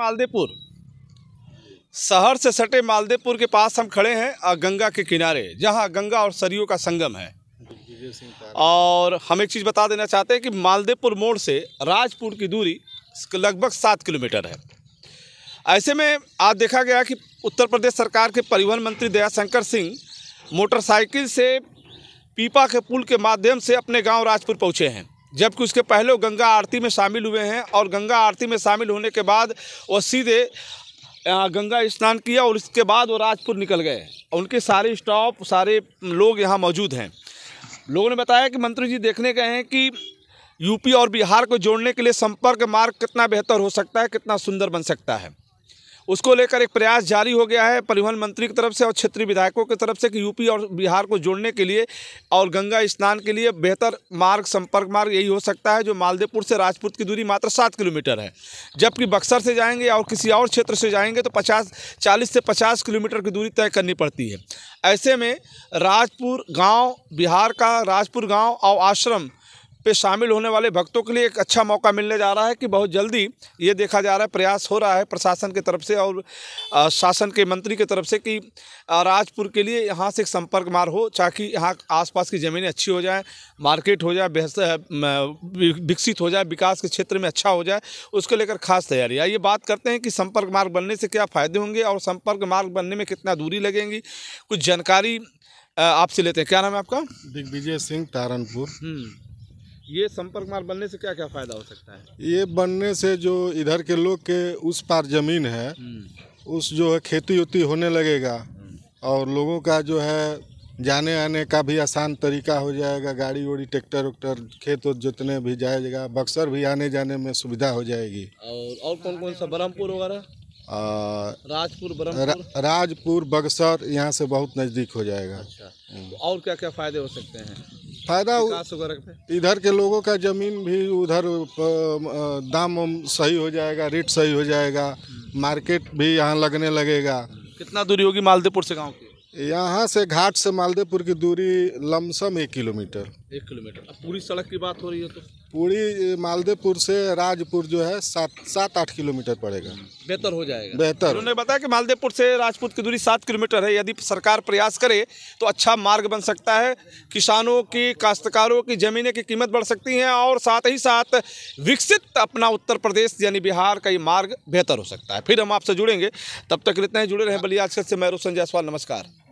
मालदेपुर शहर से सटे मालदेपुर के पास हम खड़े हैं गंगा के किनारे जहां गंगा और सरयू का संगम है और हम एक चीज़ बता देना चाहते हैं कि मालदेपुर मोड़ से राजपुर की दूरी लगभग सात किलोमीटर है ऐसे में आज देखा गया कि उत्तर प्रदेश सरकार के परिवहन मंत्री दयाशंकर सिंह मोटरसाइकिल से पीपा के पुल के माध्यम से अपने गाँव राजपुर पहुँचे हैं जबकि उसके पहले वो गंगा आरती में शामिल हुए हैं और गंगा आरती में शामिल होने के बाद वो सीधे गंगा स्नान किया और इसके बाद वो राजपुर निकल गए उनके सारे स्टॉप सारे लोग यहाँ मौजूद हैं लोगों ने बताया कि मंत्री जी देखने गए हैं कि यूपी और बिहार को जोड़ने के लिए संपर्क मार्ग कितना बेहतर हो सकता है कितना सुंदर बन सकता है उसको लेकर एक प्रयास जारी हो गया है परिवहन मंत्री की तरफ से और क्षेत्रीय विधायकों की तरफ से कि यूपी और बिहार को जोड़ने के लिए और गंगा स्नान के लिए बेहतर मार्ग संपर्क मार्ग यही हो सकता है जो मालदेपुर से राजपुर की दूरी मात्र सात किलोमीटर है जबकि बक्सर से जाएंगे और किसी और क्षेत्र से जाएंगे तो पचास चालीस से पचास किलोमीटर की दूरी तय करनी पड़ती है ऐसे में राजपुर गाँव बिहार का राजपुर गाँव और आश्रम पे शामिल होने वाले भक्तों के लिए एक अच्छा मौका मिलने जा रहा है कि बहुत जल्दी ये देखा जा रहा है प्रयास हो रहा है प्रशासन की तरफ से और शासन के मंत्री की तरफ से कि राजपुर के लिए यहाँ से एक संपर्क मार्ग हो ताकि यहाँ आसपास की ज़मीनें अच्छी हो जाएँ मार्केट हो जाए विकसित हो जाए विकास के क्षेत्र में अच्छा हो जाए उसको लेकर खास तैयारी आइए बात करते हैं कि संपर्क मार्ग बनने से क्या फ़ायदे होंगे और संपर्क मार्ग बनने में कितना दूरी लगेंगी कुछ जानकारी आपसे लेते हैं क्या नाम है आपका दिग्विजय सिंह तारनपुर हम्म। ये संपर्क मार्ग बनने से क्या क्या फ़ायदा हो सकता है ये बनने से जो इधर के लोग के उस पार ज़मीन है हम्म। उस जो है खेती उती होने लगेगा हम्म। और लोगों का जो है जाने आने का भी आसान तरीका हो जाएगा गाड़ी वोड़ी ट्रैक्टर उक्टर खेत उत जितने भी जाएगा बक्सर भी आने जाने में सुविधा हो जाएगी और और कौन कौन सा ब्रह्मपुर वगैरह राजपुर रा, राजपुर बक्सर यहाँ से बहुत नज़दीक हो जाएगा अच्छा तो और क्या क्या फ़ायदे हो सकते हैं फायदा इधर के लोगों का जमीन भी उधर दाम सही हो जाएगा रेट सही हो जाएगा मार्केट भी यहाँ लगने लगेगा कितना दूरी होगी मालदेपुर से गांव की यहाँ से घाट से मालदेपुर की दूरी लमसम एक किलोमीटर एक किलोमीटर अब पूरी सड़क की बात हो रही है तो पूरी मालदेपुर से राजपुर जो है सात सात आठ किलोमीटर पड़ेगा बेहतर हो जाएगा बेहतर उन्होंने बताया कि मालदेपुर से राजपूत की दूरी सात किलोमीटर है यदि सरकार प्रयास करे तो अच्छा मार्ग बन सकता है किसानों की काश्तकारों की ज़मीनें की कीमत बढ़ सकती है और साथ ही साथ विकसित अपना उत्तर प्रदेश यानी बिहार का ये मार्ग बेहतर हो सकता है फिर हम आपसे जुड़ेंगे तब तक इतना ही जुड़े रहे बलिया से मैं जायसवाल नमस्कार